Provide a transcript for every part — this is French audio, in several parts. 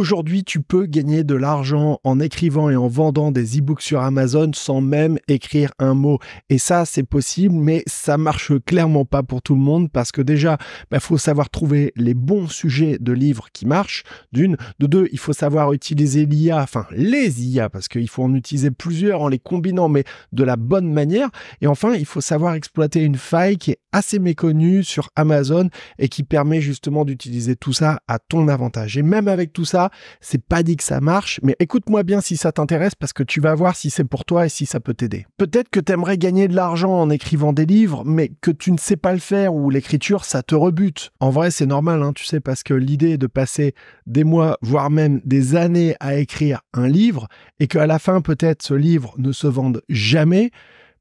Aujourd'hui, tu peux gagner de l'argent en écrivant et en vendant des e-books sur Amazon sans même écrire un mot. Et ça, c'est possible, mais ça marche clairement pas pour tout le monde parce que déjà, il bah, faut savoir trouver les bons sujets de livres qui marchent, d'une. De deux, il faut savoir utiliser l'IA, enfin les IA, parce qu'il faut en utiliser plusieurs en les combinant, mais de la bonne manière. Et enfin, il faut savoir exploiter une faille qui est assez méconnu sur Amazon et qui permet justement d'utiliser tout ça à ton avantage. Et même avec tout ça, c'est pas dit que ça marche, mais écoute-moi bien si ça t'intéresse parce que tu vas voir si c'est pour toi et si ça peut t'aider. Peut-être que t'aimerais gagner de l'argent en écrivant des livres, mais que tu ne sais pas le faire ou l'écriture ça te rebute. En vrai, c'est normal, hein, tu sais, parce que l'idée de passer des mois, voire même des années à écrire un livre et qu'à la fin, peut-être ce livre ne se vende jamais,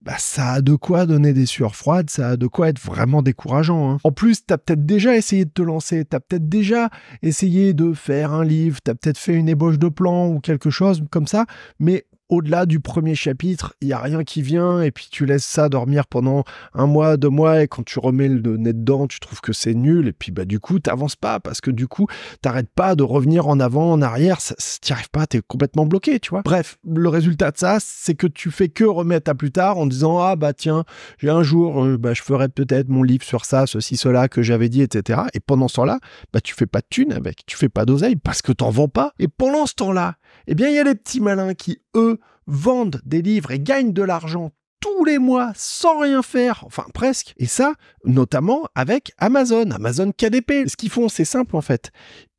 bah, ça a de quoi donner des sueurs froides, ça a de quoi être vraiment décourageant. Hein. En plus, t'as peut-être déjà essayé de te lancer, t'as peut-être déjà essayé de faire un livre, t'as peut-être fait une ébauche de plan ou quelque chose comme ça, mais au-delà du premier chapitre, il n'y a rien qui vient, et puis tu laisses ça dormir pendant un mois, deux mois, et quand tu remets le nez dedans, tu trouves que c'est nul, et puis bah du coup, tu n'avances pas, parce que du coup, tu n'arrêtes pas de revenir en avant, en arrière, n'y arrives pas, tu es complètement bloqué, tu vois. Bref, le résultat de ça, c'est que tu fais que remettre à plus tard en disant, ah bah tiens, j'ai un jour, euh, bah, je ferai peut-être mon livre sur ça, ceci, cela, que j'avais dit, etc. Et pendant ce temps-là, bah tu fais pas de thunes avec, tu fais pas d'oseille, parce que tu t'en vends pas. Et pendant ce temps-là, eh bien, il y a les petits malins qui, eux, vendent des livres et gagnent de l'argent tous les mois sans rien faire, enfin presque. Et ça, notamment avec Amazon, Amazon KDP. Ce qu'ils font, c'est simple en fait.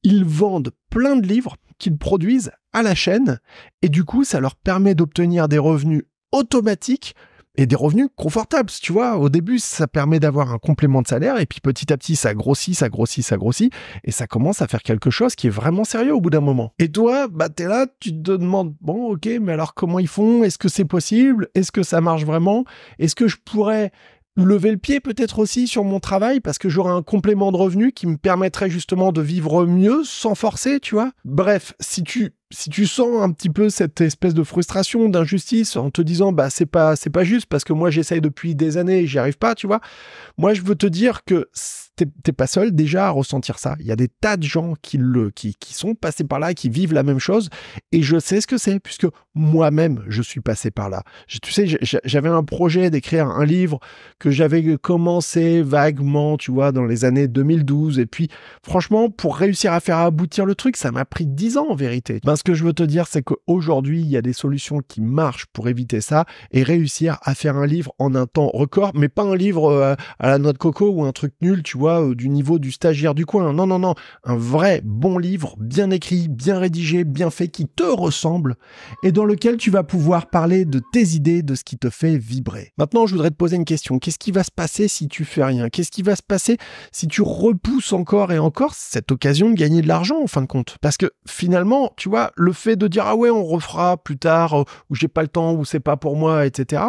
Ils vendent plein de livres qu'ils produisent à la chaîne et du coup, ça leur permet d'obtenir des revenus automatiques et des revenus confortables, tu vois. Au début, ça permet d'avoir un complément de salaire et puis petit à petit, ça grossit, ça grossit, ça grossit et ça commence à faire quelque chose qui est vraiment sérieux au bout d'un moment. Et toi, bah t'es là, tu te demandes bon, ok, mais alors comment ils font Est-ce que c'est possible Est-ce que ça marche vraiment Est-ce que je pourrais lever le pied peut-être aussi sur mon travail parce que j'aurai un complément de revenu qui me permettrait justement de vivre mieux sans forcer, tu vois. Bref, si tu si tu sens un petit peu cette espèce de frustration, d'injustice en te disant bah c'est pas c'est pas juste parce que moi j'essaye depuis des années et j'y arrive pas, tu vois. Moi je veux te dire que t'es pas seul déjà à ressentir ça. Il y a des tas de gens qui le qui, qui sont passés par là, qui vivent la même chose et je sais ce que c'est puisque moi-même je suis passé par là. tu sais j'avais un projet d'écrire un livre que j'avais commencé vaguement, tu vois, dans les années 2012 et puis franchement pour réussir à faire aboutir le truc, ça m'a pris dix ans en vérité. Ben, ce que je veux te dire, c'est qu'aujourd'hui, il y a des solutions qui marchent pour éviter ça et réussir à faire un livre en un temps record, mais pas un livre euh, à la noix de coco ou un truc nul, tu vois, euh, du niveau du stagiaire du coin. Non, non, non. Un vrai bon livre, bien écrit, bien rédigé, bien fait, qui te ressemble et dans lequel tu vas pouvoir parler de tes idées, de ce qui te fait vibrer. Maintenant, je voudrais te poser une question. Qu'est-ce qui va se passer si tu fais rien Qu'est-ce qui va se passer si tu repousses encore et encore cette occasion de gagner de l'argent en fin de compte Parce que finalement, tu vois, le fait de dire ah ouais, on refera plus tard, euh, ou j'ai pas le temps, ou c'est pas pour moi, etc.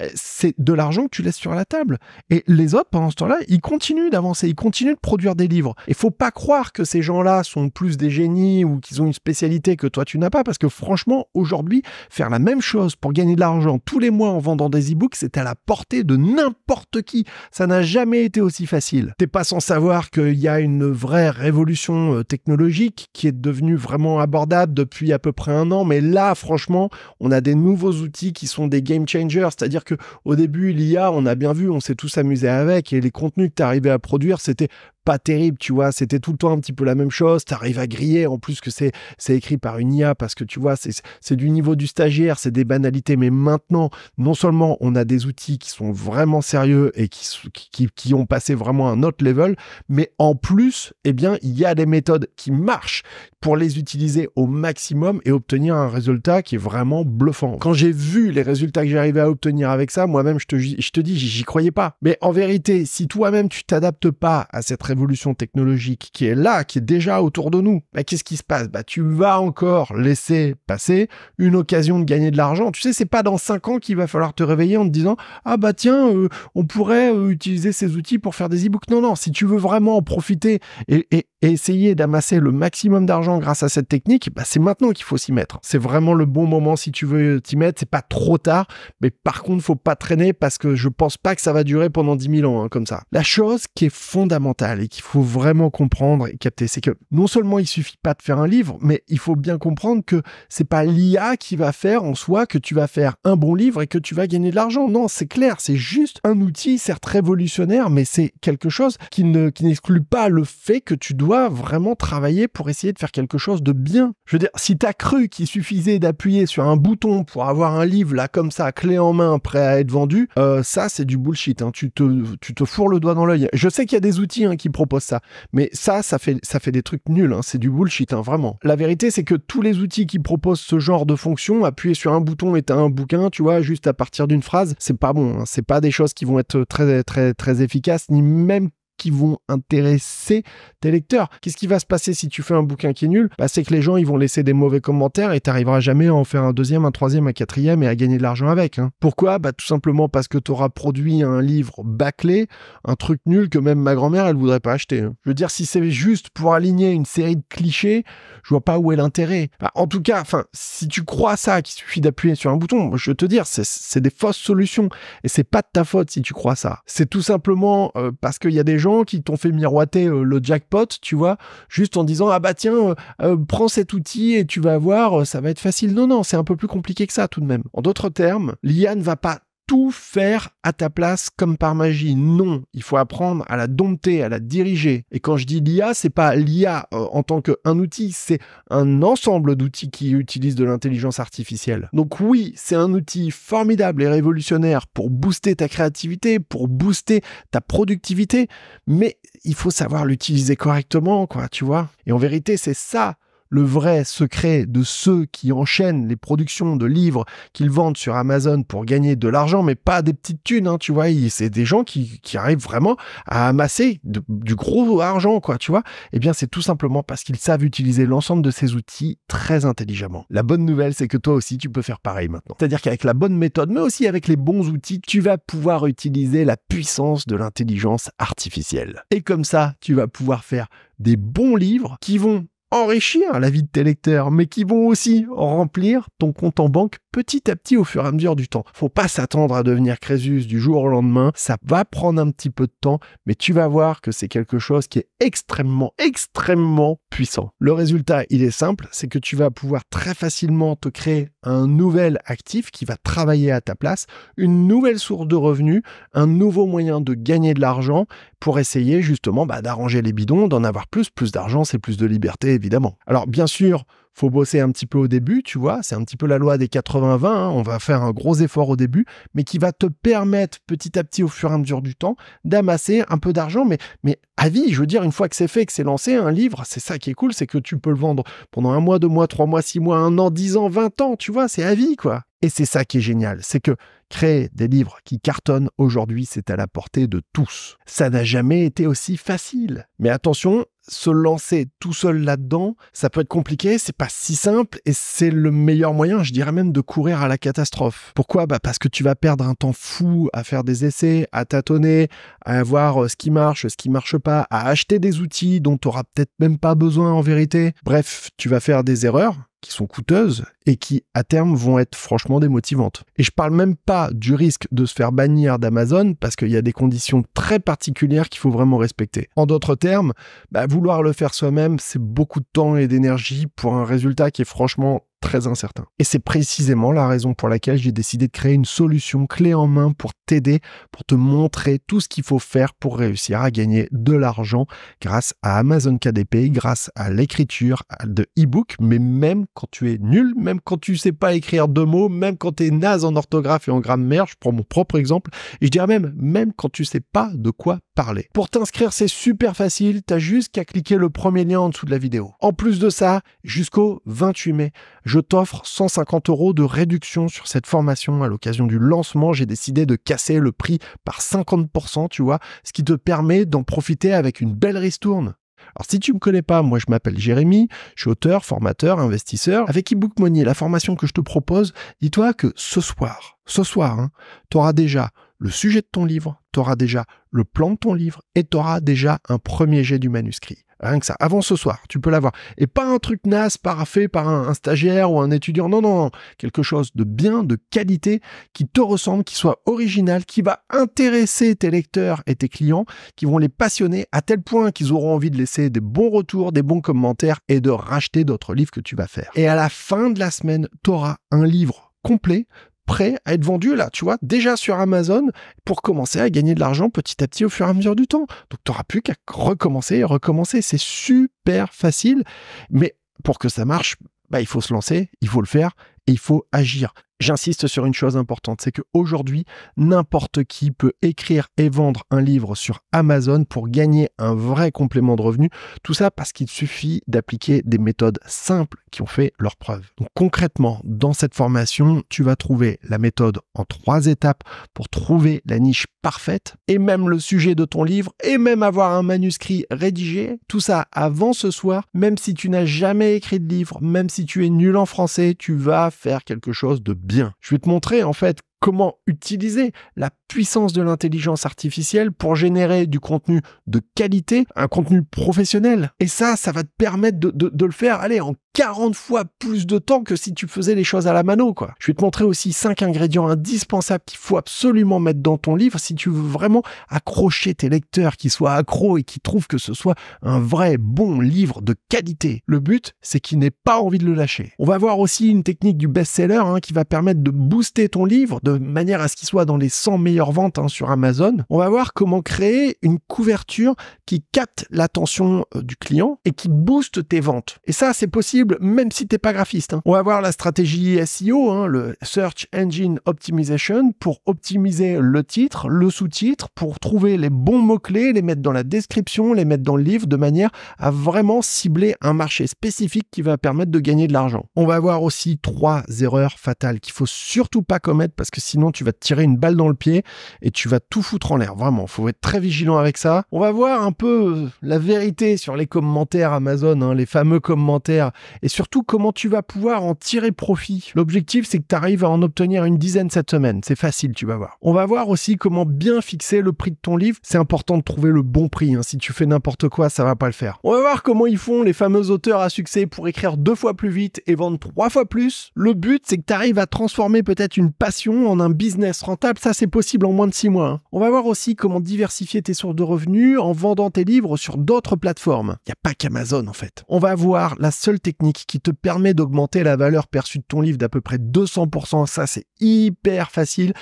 Euh, c'est de l'argent que tu laisses sur la table. Et les autres, pendant ce temps-là, ils continuent d'avancer, ils continuent de produire des livres. Et faut pas croire que ces gens-là sont plus des génies ou qu'ils ont une spécialité que toi tu n'as pas, parce que franchement, aujourd'hui, faire la même chose pour gagner de l'argent tous les mois en vendant des ebooks c'est à la portée de n'importe qui. Ça n'a jamais été aussi facile. T'es pas sans savoir qu'il y a une vraie révolution euh, technologique qui est devenue vraiment abordable, depuis à peu près un an, mais là, franchement, on a des nouveaux outils qui sont des game changers. C'est-à-dire que au début, l'IA, on a bien vu, on s'est tous amusés avec, et les contenus que tu arrivais à produire, c'était pas terrible, tu vois. C'était tout le temps un petit peu la même chose. T'arrives à griller, en plus que c'est c'est écrit par une IA, parce que tu vois, c'est du niveau du stagiaire, c'est des banalités. Mais maintenant, non seulement on a des outils qui sont vraiment sérieux et qui, qui, ont passé vraiment un autre level, mais en plus, eh bien, il y a des méthodes qui marchent pour les utiliser au maximum et obtenir un résultat qui est vraiment bluffant. Quand j'ai vu les résultats que j'arrivais à obtenir avec ça, moi-même, je te, je te dis, j'y croyais pas. Mais en vérité, si toi-même, tu t'adaptes pas à cette évolution technologique qui est là, qui est déjà autour de nous, Mais bah, qu'est-ce qui se passe Bah tu vas encore laisser passer une occasion de gagner de l'argent. Tu sais, c'est pas dans 5 ans qu'il va falloir te réveiller en te disant ah bah tiens, euh, on pourrait euh, utiliser ces outils pour faire des e-books. Non non, si tu veux vraiment en profiter et, essayer d'amasser le maximum d'argent grâce à cette technique, bah, c'est maintenant qu'il faut s'y mettre. C'est vraiment le bon moment si tu veux t'y mettre. C'est pas trop tard, mais par contre, faut pas traîner parce que je pense pas que ça va durer pendant 10 000 ans hein, comme ça. La chose qui est fondamentale et qu'il faut vraiment comprendre et capter, c'est que non seulement il suffit pas de faire un livre, mais il faut bien comprendre que c'est pas l'IA qui va faire en soi que tu vas faire un bon livre et que tu vas gagner de l'argent. Non, c'est clair, c'est juste un outil, certes révolutionnaire, mais c'est quelque chose qui ne qui n'exclut pas le fait que tu dois vraiment travailler pour essayer de faire quelque chose de bien. Je veux dire, si tu as cru qu'il suffisait d'appuyer sur un bouton pour avoir un livre là comme ça, clé en main, prêt à être vendu, euh, ça c'est du bullshit. Hein. Tu te tu te fourres le doigt dans l'œil. Je sais qu'il y a des outils hein, qui propose ça. Mais ça, ça fait, ça fait des trucs nuls, hein. c'est du bullshit, hein, vraiment. La vérité, c'est que tous les outils qui proposent ce genre de fonction, appuyer sur un bouton et t'as un bouquin, tu vois, juste à partir d'une phrase, c'est pas bon. Hein. C'est pas des choses qui vont être très, très, très efficaces, ni même qui vont intéresser tes lecteurs. Qu'est-ce qui va se passer si tu fais un bouquin qui est nul bah, C'est que les gens ils vont laisser des mauvais commentaires et tu t'arriveras jamais à en faire un deuxième, un troisième, un quatrième et à gagner de l'argent avec. Hein. Pourquoi bah, Tout simplement parce que tu auras produit un livre bâclé, un truc nul que même ma grand-mère elle voudrait pas acheter. Hein. Je veux dire, si c'est juste pour aligner une série de clichés, je vois pas où est l'intérêt. Bah, en tout cas, enfin, si tu crois ça, qu'il suffit d'appuyer sur un bouton, je veux te dire, c'est des fausses solutions et c'est pas de ta faute si tu crois ça. C'est tout simplement euh, parce qu'il y a des gens qui t'ont fait miroiter euh, le jackpot, tu vois, juste en disant ah bah tiens, euh, euh, prends cet outil et tu vas voir, ça va être facile. Non non, c'est un peu plus compliqué que ça tout de même. En d'autres termes, l'IA ne va pas tout faire à ta place comme par magie. Non, il faut apprendre à la dompter, à la diriger. Et quand je dis l'IA, c'est pas l'IA euh, en tant qu'un outil, c'est un ensemble d'outils qui utilisent de l'intelligence artificielle. Donc oui, c'est un outil formidable et révolutionnaire pour booster ta créativité, pour booster ta productivité, mais il faut savoir l'utiliser correctement, quoi, tu vois. Et en vérité, c'est ça le vrai secret de ceux qui enchaînent les productions de livres qu'ils vendent sur Amazon pour gagner de l'argent, mais pas des petites thunes, hein, tu vois. C'est des gens qui, arrivent vraiment à amasser du gros argent, quoi, tu vois. Eh bien, c'est tout simplement parce qu'ils savent utiliser l'ensemble de ces outils très intelligemment. La bonne nouvelle, c'est que toi aussi, tu peux faire pareil maintenant. C'est-à-dire qu'avec la bonne méthode, mais aussi avec les bons outils, tu vas pouvoir utiliser la puissance de l'intelligence artificielle. Et comme ça, tu vas pouvoir faire des bons livres qui vont enrichir la vie de tes lecteurs, mais qui vont aussi remplir ton compte en banque petit à petit au fur et à mesure du temps. Faut pas s'attendre à devenir Crésus du jour au lendemain, ça va prendre un petit peu de temps, mais tu vas voir que c'est quelque chose qui est extrêmement, extrêmement puissant. Le résultat, il est simple, c'est que tu vas pouvoir très facilement te créer un nouvel actif qui va travailler à ta place, une nouvelle source de revenus, un nouveau moyen de gagner de l'argent pour essayer justement bah, d'arranger les bidons, d'en avoir plus, plus d'argent, c'est plus de liberté, évidemment. Alors bien sûr, faut bosser un petit peu au début, tu vois. C'est un petit peu la loi des 80-20. Hein. On va faire un gros effort au début, mais qui va te permettre petit à petit, au fur et à mesure du temps, d'amasser un peu d'argent. Mais, mais à vie, je veux dire, une fois que c'est fait, que c'est lancé, un livre, c'est ça qui est cool, c'est que tu peux le vendre pendant un mois, deux mois, trois mois, six mois, un an, dix ans, vingt ans, tu vois, c'est à vie, quoi. Et c'est ça qui est génial, c'est que créer des livres qui cartonnent aujourd'hui, c'est à la portée de tous. Ça n'a jamais été aussi facile. Mais attention, se lancer tout seul là-dedans, ça peut être compliqué, c'est si simple et c'est le meilleur moyen, je dirais même, de courir à la catastrophe. Pourquoi bah, Parce que tu vas perdre un temps fou à faire des essais, à tâtonner, à voir euh, ce qui marche, ce qui marche pas, à acheter des outils dont tu auras peut-être même pas besoin en vérité. Bref, tu vas faire des erreurs qui sont coûteuses et qui, à terme, vont être franchement démotivantes. Et je parle même pas du risque de se faire bannir d'Amazon parce qu'il y a des conditions très particulières qu'il faut vraiment respecter. En d'autres termes, bah, vouloir le faire soi-même, c'est beaucoup de temps et d'énergie pour un résultat qui est franchement très incertain. Et c'est précisément la raison pour laquelle j'ai décidé de créer une solution clé en main pour t'aider, pour te montrer tout ce qu'il faut faire pour réussir à gagner de l'argent grâce à Amazon KDP, grâce à l'écriture de e-book, mais même quand tu es nul, même quand tu sais pas écrire deux mots, même quand tu es naze en orthographe et en grammaire, je prends mon propre exemple, et je dirais même, même quand tu sais pas de quoi parler. Pour t'inscrire, c'est super facile, t'as juste qu'à cliquer le premier lien en dessous de la vidéo. En plus de ça, jusqu'au 28 mai, je t'offre 150 euros de réduction sur cette formation. À l'occasion du lancement, j'ai décidé de casser le prix par 50%, tu vois, ce qui te permet d'en profiter avec une belle ristourne. Alors si tu me connais pas, moi je m'appelle Jérémy, je suis auteur, formateur, investisseur. Avec eBook Money, la formation que je te propose, dis-toi que ce soir, ce soir, hein, tu auras déjà le sujet de ton livre, tu auras déjà le plan de ton livre et tu auras déjà un premier jet du manuscrit. Rien que ça, avant ce soir, tu peux l'avoir. Et pas un truc naze fait par un, stagiaire ou un étudiant. Non, non, non. Quelque chose de bien, de qualité, qui te ressemble, qui soit original, qui va intéresser tes lecteurs et tes clients, qui vont les passionner à tel point qu'ils auront envie de laisser des bons retours, des bons commentaires et de racheter d'autres livres que tu vas faire. Et à la fin de la semaine, tu auras un livre complet prêt à être vendu là, tu vois, déjà sur Amazon pour commencer à gagner de l'argent petit à petit au fur et à mesure du temps. Donc tu n'auras plus qu'à recommencer et recommencer. C'est super facile, mais pour que ça marche, bah, il faut se lancer, il faut le faire et il faut agir. J'insiste sur une chose importante, c'est qu'aujourd'hui, n'importe qui peut écrire et vendre un livre sur Amazon pour gagner un vrai complément de revenus. Tout ça parce qu'il suffit d'appliquer des méthodes simples qui ont fait leur preuve. Donc concrètement, dans cette formation, tu vas trouver la méthode en trois étapes pour trouver la niche parfaite et même le sujet de ton livre et même avoir un manuscrit rédigé. Tout ça avant ce soir, même si tu n'as jamais écrit de livre, même si tu es nul en français, tu vas faire quelque chose de bien. Je vais te montrer en fait comment utiliser la puissance de l'intelligence artificielle pour générer du contenu de qualité, un contenu professionnel. Et ça, ça va te permettre de, le faire, allez, en 40 fois plus de temps que si tu faisais les choses à la mano, quoi. Je vais te montrer aussi 5 ingrédients indispensables qu'il faut absolument mettre dans ton livre si tu veux vraiment accrocher tes lecteurs, qui soient accros et qui trouvent que ce soit un vrai bon livre de qualité. Le but, c'est qu'ils n'aient pas envie de le lâcher. On va voir aussi une technique du best-seller hein, qui va permettre de booster ton livre de manière à ce qu'il soit dans les 100 meilleures ventes hein, sur Amazon. On va voir comment créer une couverture qui capte l'attention euh, du client et qui booste tes ventes. Et ça, c'est possible même si tu t'es pas graphiste. Hein. On va voir la stratégie SEO, hein, le Search Engine Optimization, pour optimiser le titre, le sous-titre, pour trouver les bons mots-clés, les mettre dans la description, les mettre dans le livre, de manière à vraiment cibler un marché spécifique qui va permettre de gagner de l'argent. On va voir aussi trois erreurs fatales qu'il faut surtout pas commettre parce que sinon tu vas te tirer une balle dans le pied et tu vas tout foutre en l'air. Vraiment, il faut être très vigilant avec ça. On va voir un peu la vérité sur les commentaires Amazon, hein, les fameux commentaires et surtout comment tu vas pouvoir en tirer profit. L'objectif, c'est que tu arrives à en obtenir une dizaine cette semaine. C'est facile, tu vas voir. On va voir aussi comment bien fixer le prix de ton livre. C'est important de trouver le bon prix. Hein. Si tu fais n'importe quoi, ça va pas le faire. On va voir comment ils font les fameux auteurs à succès pour écrire deux fois plus vite et vendre trois fois plus. Le but, c'est que tu arrives à transformer peut-être une passion en un business rentable. Ça, c'est possible en moins de six mois. Hein. On va voir aussi comment diversifier tes sources de revenus en vendant tes livres sur d'autres plateformes. Il n'y a pas qu'Amazon, en fait. On va voir la seule technique qui te permet d'augmenter la valeur perçue de ton livre d'à peu près 200%. Ça, c'est hyper facile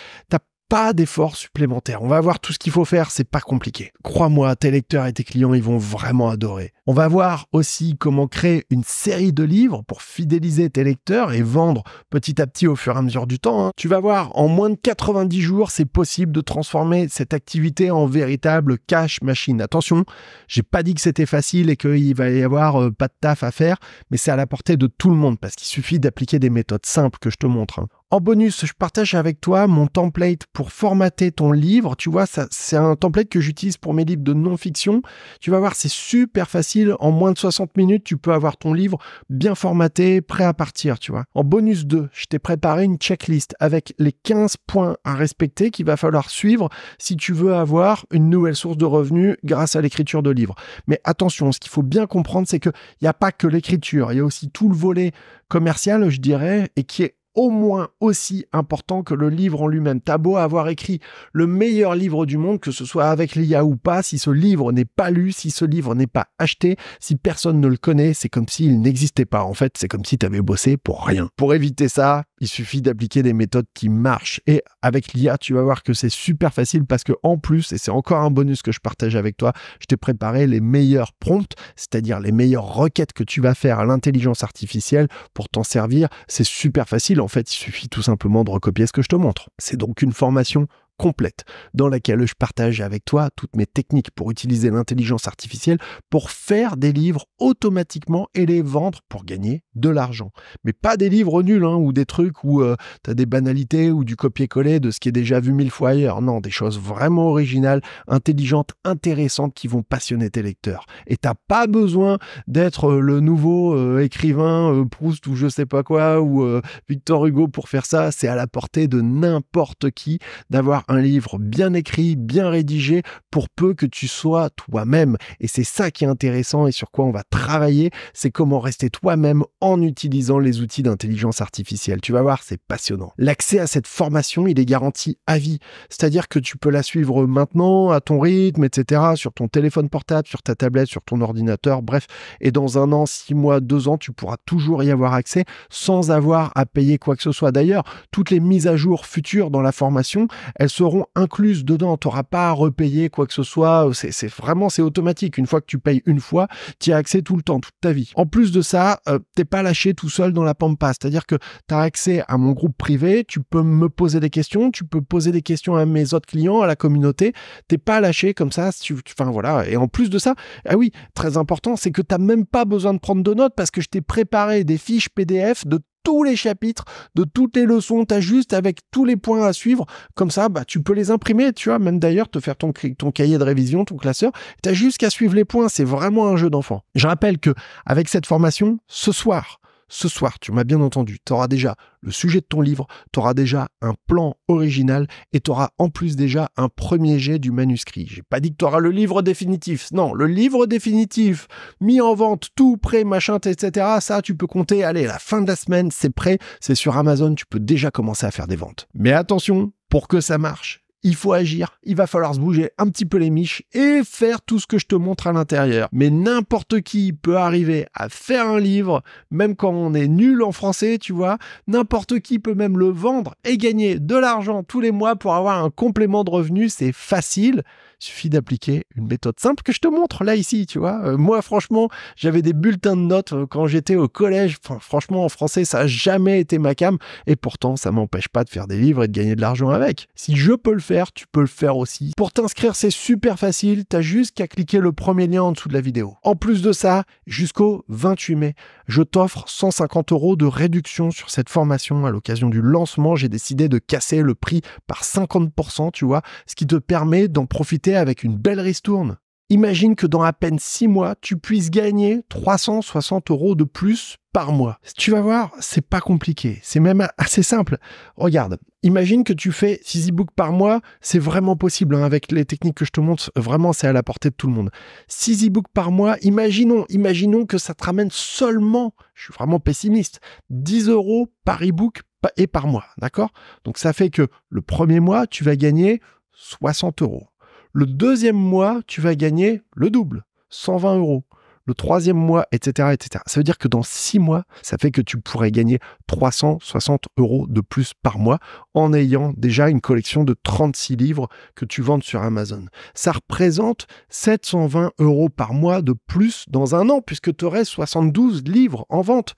pas d'efforts supplémentaires. On va voir tout ce qu'il faut faire, c'est pas compliqué. Crois-moi, tes lecteurs et tes clients, ils vont vraiment adorer. On va voir aussi comment créer une série de livres pour fidéliser tes lecteurs et vendre petit à petit au fur et à mesure du temps. Hein. Tu vas voir, en moins de 90 jours, c'est possible de transformer cette activité en véritable cash machine. Attention, j'ai pas dit que c'était facile et qu'il va y avoir euh, pas de taf à faire, mais c'est à la portée de tout le monde parce qu'il suffit d'appliquer des méthodes simples que je te montre. Hein. En bonus, je partage avec toi mon template pour formater ton livre. Tu vois, c'est un template que j'utilise pour mes livres de non-fiction. Tu vas voir, c'est super facile. En moins de 60 minutes, tu peux avoir ton livre bien formaté, prêt à partir, tu vois. En bonus 2, je t'ai préparé une checklist avec les 15 points à respecter qu'il va falloir suivre si tu veux avoir une nouvelle source de revenus grâce à l'écriture de livres. Mais attention, ce qu'il faut bien comprendre, c'est qu'il n'y a pas que l'écriture. Il y a aussi tout le volet commercial, je dirais, et qui est au moins aussi important que le livre en lui-même. T'as beau avoir écrit le meilleur livre du monde, que ce soit avec l'IA ou pas, si ce livre n'est pas lu, si ce livre n'est pas acheté, si personne ne le connaît, c'est comme s'il n'existait pas. En fait, c'est comme si t'avais bossé pour rien. Pour éviter ça, il suffit d'appliquer des méthodes qui marchent. Et avec l'IA, tu vas voir que c'est super facile parce que en plus, et c'est encore un bonus que je partage avec toi, je t'ai préparé les meilleurs prompts, c'est-à-dire les meilleures requêtes que tu vas faire à l'intelligence artificielle pour t'en servir. C'est super facile en fait, il suffit tout simplement de recopier ce que je te montre. C'est donc une formation complète dans laquelle je partage avec toi toutes mes techniques pour utiliser l'intelligence artificielle pour faire des livres automatiquement et les vendre pour gagner de l'argent. Mais pas des livres nuls hein, ou des trucs où euh, tu as des banalités ou du copier-coller de ce qui est déjà vu mille fois ailleurs. Non, des choses vraiment originales, intelligentes, intéressantes qui vont passionner tes lecteurs. Et n'as pas besoin d'être euh, le nouveau euh, écrivain Proust ou je sais pas quoi ou Victor Hugo pour faire ça. C'est à la portée de n'importe qui d'avoir un livre bien écrit, bien rédigé, pour peu que tu sois toi-même. Et c'est ça qui est intéressant et sur quoi on va travailler, c'est comment rester toi-même en utilisant les outils d'intelligence artificielle. Tu vas voir, c'est passionnant. L'accès à cette formation, il est garanti à vie. C'est-à-dire que tu peux la suivre maintenant, à ton rythme, etc., sur ton téléphone portable, sur ta tablette, sur ton ordinateur, bref. Et dans un an, six mois, deux ans, tu pourras toujours y avoir accès sans avoir à payer quoi que ce soit. D'ailleurs, toutes les mises à jour futures dans la formation, elles seront incluses dedans. Tu n'auras pas à repayer quoi que ce soit. C'est vraiment, c'est automatique. Une fois que tu payes une fois, tu as accès tout le temps, toute ta vie. En plus de ça, tu euh, t'es pas lâché tout seul dans la pampa. C'est-à-dire que tu as accès à mon groupe privé, tu peux me poser des questions, tu peux poser des questions à mes autres clients, à la communauté. T'es pas lâché comme ça. enfin voilà. Et en plus de ça, ah oui, très important, c'est que tu n'as même pas besoin de prendre de notes parce que je t'ai préparé des fiches PDF de tous les chapitres, de toutes les leçons, juste avec tous les points à suivre. Comme ça, bah, tu peux les imprimer, tu vois, même d'ailleurs te faire ton, ton cahier de révision, ton classeur. T'as juste qu'à suivre les points. C'est vraiment un jeu d'enfant. Je rappelle que, avec cette formation, ce soir, ce soir, tu m'as bien entendu, tu auras déjà le sujet de ton livre, tu auras déjà un plan original et tu auras en plus déjà un premier jet du manuscrit. J'ai pas dit que tu auras le livre définitif. Non, le livre définitif, mis en vente, tout prêt, machin, etc. Ça, tu peux compter. Allez, la fin de la semaine, c'est prêt. C'est sur Amazon, tu peux déjà commencer à faire des ventes. Mais attention, pour que ça marche, il faut agir, il va falloir se bouger un petit peu les miches et faire tout ce que je te montre à l'intérieur. Mais n'importe qui peut arriver à faire un livre, même quand on est nul en français, tu vois, n'importe qui peut même le vendre et gagner de l'argent tous les mois pour avoir un complément de revenu, c'est facile suffit d'appliquer une méthode simple que je te montre là ici, tu vois. Euh, moi, franchement, j'avais des bulletins de notes euh, quand j'étais au collège. franchement, en français, ça n'a jamais été ma cam. Et pourtant, ça m'empêche pas de faire des livres et de gagner de l'argent avec. Si je peux le faire, tu peux le faire aussi. Pour t'inscrire, c'est super facile. T'as juste qu'à cliquer le premier lien en dessous de la vidéo. En plus de ça, jusqu'au 28 mai, je t'offre 150 euros de réduction sur cette formation à l'occasion du lancement. J'ai décidé de casser le prix par 50%, tu vois, ce qui te permet d'en profiter avec une belle ristourne. Imagine que dans à peine 6 mois, tu puisses gagner 360 euros de plus par mois. Tu vas voir, c'est pas compliqué. C'est même assez simple. Regarde, imagine que tu fais 6 e-books par mois. C'est vraiment possible. Hein. avec les techniques que je te montre, vraiment, c'est à la portée de tout le monde. 6 e-books par mois. Imaginons, imaginons que ça te ramène seulement, je suis vraiment pessimiste, 10 euros par e-book et par mois. D'accord? Donc ça fait que le premier mois, tu vas gagner 60 euros. Le deuxième mois, tu vas gagner le double, 120 euros. Le troisième mois, etc., etc. Ça veut dire que dans six mois, ça fait que tu pourrais gagner 360 euros de plus par mois en ayant déjà une collection de 36 livres que tu vends sur Amazon. Ça représente 720 euros par mois de plus dans un an puisque tu aurais 72 livres en vente.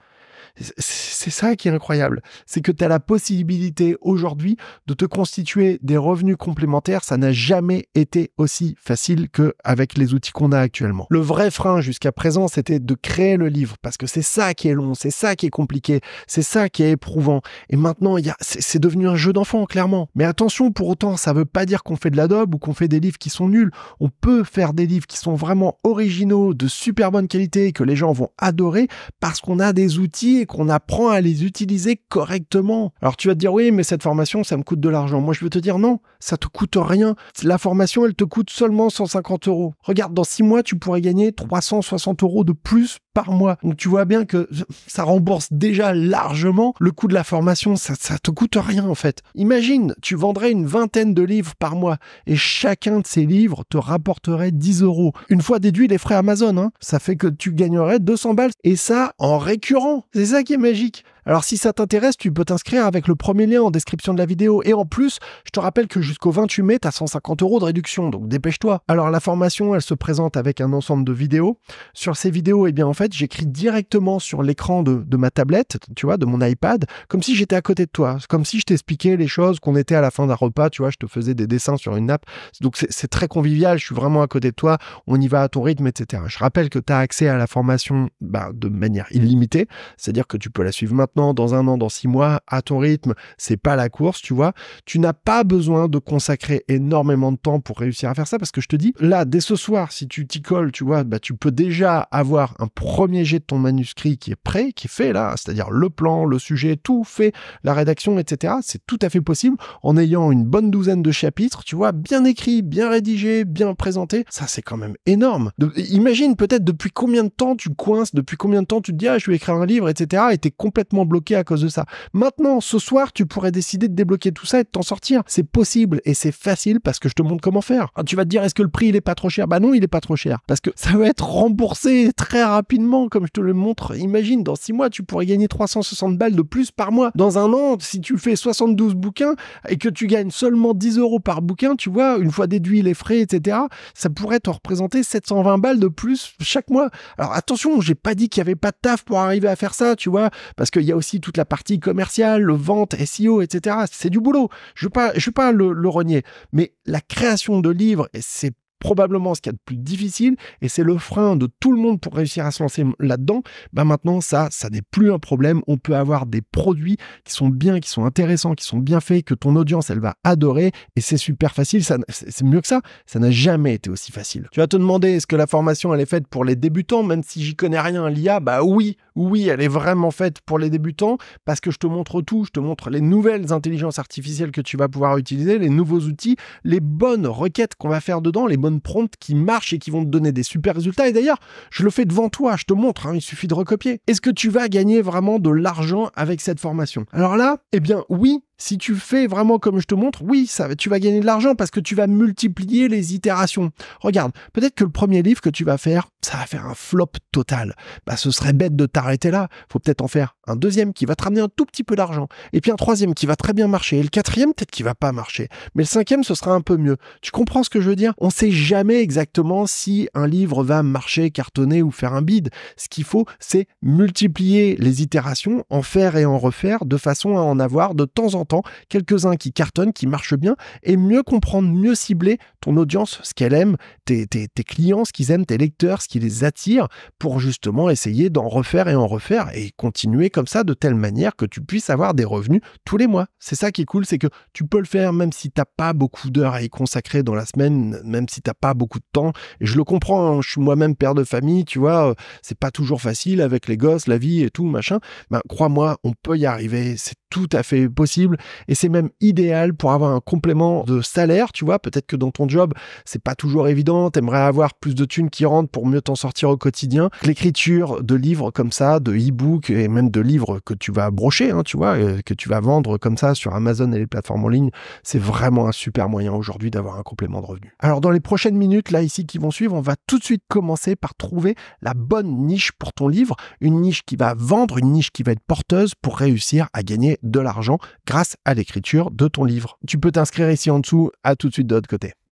C'est ça qui est incroyable. C'est que tu as la possibilité aujourd'hui de te constituer des revenus complémentaires. Ça n'a jamais été aussi facile qu'avec les outils qu'on a actuellement. Le vrai frein jusqu'à présent, c'était de créer le livre parce que c'est ça qui est long, c'est ça qui est compliqué, c'est ça qui est éprouvant. Et maintenant, c'est devenu un jeu d'enfant, clairement. Mais attention, pour autant, ça ne veut pas dire qu'on fait de l'adobe ou qu'on fait des livres qui sont nuls. On peut faire des livres qui sont vraiment originaux, de super bonne qualité, que les gens vont adorer parce qu'on a des outils et qu'on apprend à les utiliser correctement. Alors tu vas te dire oui, mais cette formation, ça me coûte de l'argent. Moi, je veux te dire non, ça te coûte rien. La formation, elle te coûte seulement 150 euros. Regarde, dans six mois, tu pourrais gagner 360 euros de plus mois. Donc tu vois bien que ça rembourse déjà largement le coût de la formation, ça, ça te coûte rien en fait. Imagine, tu vendrais une vingtaine de livres par mois et chacun de ces livres te rapporterait 10 euros. Une fois déduit les frais Amazon, hein. ça fait que tu gagnerais 200 balles et ça en récurrent. C'est ça qui est magique. Alors si ça t'intéresse, tu peux t'inscrire avec le premier lien en description de la vidéo. Et en plus, je te rappelle que jusqu'au 28 mai, tu as 150 euros de réduction, donc dépêche-toi. Alors la formation, elle se présente avec un ensemble de vidéos. Sur ces vidéos, eh bien en fait, j'écris directement sur l'écran de, ma tablette, tu vois, de mon iPad, comme si j'étais à côté de toi, comme si je t'expliquais les choses, qu'on était à la fin d'un repas, tu vois, je te faisais des dessins sur une nappe. Donc c'est très convivial, je suis vraiment à côté de toi, on y va à ton rythme, etc. Je rappelle que tu as accès à la formation bah, de manière illimitée, c'est-à-dire que tu peux la suivre maintenant dans un an, dans six mois, à ton rythme, c'est pas la course, tu vois. Tu n'as pas besoin de consacrer énormément de temps pour réussir à faire ça parce que je te dis, là, dès ce soir, si tu t'y colles, tu vois, bah, tu peux déjà avoir un premier jet de ton manuscrit qui est prêt, qui est fait là, c'est-à-dire le plan, le sujet, tout fait, la rédaction, etc. C'est tout à fait possible en ayant une bonne douzaine de chapitres, tu vois, bien écrit, bien rédigé, bien présenté. Ça, c'est quand même énorme. imagine peut-être depuis combien de temps tu coinces, depuis combien de temps tu te dis, ah, je vais écrire un livre, etc. et t'es complètement bloqué à cause de ça. Maintenant, ce soir, tu pourrais décider de débloquer tout ça et de t'en sortir. C'est possible et c'est facile parce que je te montre comment faire. Ah, tu vas te dire, est-ce que le prix il est pas trop cher Bah non, il est pas trop cher parce que ça va être remboursé très rapidement, comme je te le montre. Imagine, dans 6 mois, tu pourrais gagner 360 balles de plus par mois. Dans un an, si tu fais 72 bouquins et que tu gagnes seulement 10 euros par bouquin, tu vois, une fois déduit les frais, etc., ça pourrait te représenter 720 balles de plus chaque mois. Alors attention, j'ai pas dit qu'il y avait pas de taf pour arriver à faire ça, tu vois, parce qu'il y a aussi toute la partie commerciale, vente, SEO, etc. C'est du boulot. Je ne veux pas, je pas le, le renier. Mais la création de livres, c'est probablement ce qu'il y a de plus difficile et c'est le frein de tout le monde pour réussir à se lancer là-dedans, bah maintenant ça, ça n'est plus un problème. On peut avoir des produits qui sont bien, qui sont intéressants, qui sont bien faits, que ton audience elle va adorer et c'est super facile. c'est mieux que ça. Ça n'a jamais été aussi facile. Tu vas te demander est-ce que la formation elle est faite pour les débutants, même si j'y connais rien l'IA, bah oui, oui, elle est vraiment faite pour les débutants parce que je te montre tout, je te montre les nouvelles intelligences artificielles que tu vas pouvoir utiliser, les nouveaux outils, les bonnes requêtes qu'on va faire dedans, les bonnes bonnes qui marchent et qui vont te donner des super résultats. Et d'ailleurs, je le fais devant toi, je te montre, hein, il suffit de recopier. Est-ce que tu vas gagner vraiment de l'argent avec cette formation Alors là, eh bien oui, si tu fais vraiment comme je te montre, oui, ça, tu vas gagner de l'argent parce que tu vas multiplier les itérations. Regarde, peut-être que le premier livre que tu vas faire, ça va faire un flop total. Bah, ce serait bête de t'arrêter là. Faut peut-être en faire un deuxième qui va te ramener un tout petit peu d'argent. Et puis un troisième qui va très bien marcher. Et le quatrième, peut-être qui va pas marcher. Mais le cinquième, ce sera un peu mieux. Tu comprends ce que je veux dire? On sait jamais exactement si un livre va marcher, cartonner ou faire un bid. Ce qu'il faut, c'est multiplier les itérations, en faire et en refaire de façon à en avoir de temps en temps quelques-uns qui cartonnent, qui marchent bien, et mieux comprendre, mieux cibler ton audience, ce qu'elle aime, tes, clients, ce qu'ils aiment, tes lecteurs, ce qui les attire, pour justement essayer d'en refaire et en refaire, et continuer comme ça de telle manière que tu puisses avoir des revenus tous les mois. C'est ça qui est cool, c'est que tu peux le faire même si t'as pas beaucoup d'heures à y consacrer dans la semaine, même si t'as pas beaucoup de temps. Et je le comprends, hein, je suis moi-même père de famille, tu vois, euh, c'est pas toujours facile avec les gosses, la vie et tout, machin. Ben, crois-moi, on peut y arriver, c'est tout à fait possible et c'est même idéal pour avoir un complément de salaire, tu vois. Peut-être que dans ton job, c'est pas toujours évident, t'aimerais avoir plus de thunes qui rentrent pour mieux t'en sortir au quotidien. L'écriture de livres comme ça, de e-books et même de livres que tu vas brocher, hein, tu vois, que tu vas vendre comme ça sur Amazon et les plateformes en ligne, c'est vraiment un super moyen aujourd'hui d'avoir un complément de revenu. Alors dans les prochaines minutes, là ici qui vont suivre, on va tout de suite commencer par trouver la bonne niche pour ton livre, une niche qui va vendre, une niche qui va être porteuse pour réussir à gagner de l'argent grâce à l'écriture de ton livre. Tu peux t'inscrire ici en dessous. À tout de suite de l'autre côté.